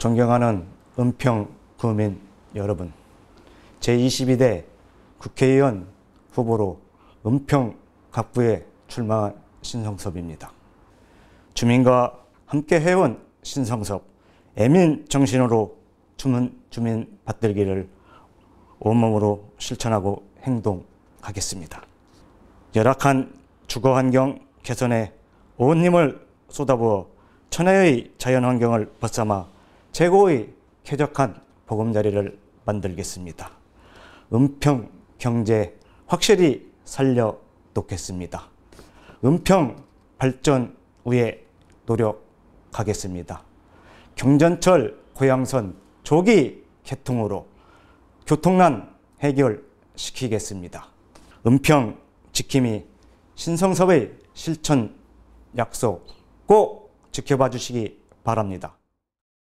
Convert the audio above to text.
존경하는 은평 구민 여러분, 제22대 국회의원 후보로 은평 각부에 출마한 신성섭입니다. 주민과 함께 해온 신성섭, 애민 정신으로 주민, 주민 받들기를 온몸으로 실천하고 행동하겠습니다. 열악한 주거 환경 개선에 온 힘을 쏟아부어 천혜의 자연 환경을 벗삼아 최고의 쾌적한 보금자리를 만들겠습니다. 은평 경제 확실히 살려 놓겠습니다. 은평 발전 위에 노력하겠습니다. 경전철 고양선 조기 개통으로 교통난 해결시키겠습니다. 은평 지킴이 신성섭의 실천 약속 꼭 지켜봐 주시기 바랍니다.